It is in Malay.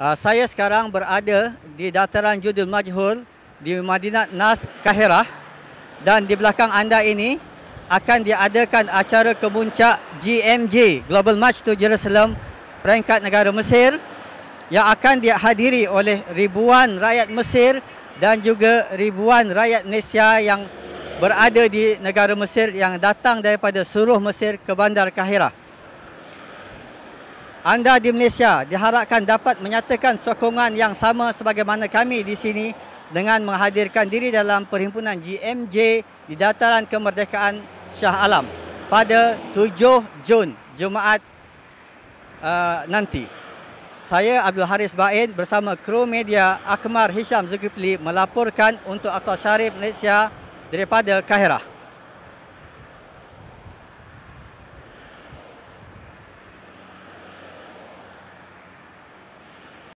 Ah, saya sekarang berada di dataran Judul Majhul di Madinat Nas Kaherah dan di belakang anda ini akan diadakan acara kemuncak GMJ Global March to Jerusalem peringkat negara Mesir yang akan dihadiri oleh ribuan rakyat Mesir dan juga ribuan rakyat Malaysia yang berada di negara Mesir yang datang daripada seluruh Mesir ke bandar Kaherah anda di Malaysia diharapkan dapat menyatakan sokongan yang sama sebagaimana kami di sini dengan menghadirkan diri dalam perhimpunan GMJ di Dataran Kemerdekaan Shah Alam pada 7 Jun Jumaat uh, nanti. Saya Abdul Haris Bain bersama kru media Akmar Hisham Zulkifli melaporkan untuk Asal Syarif Malaysia daripada Kaherah.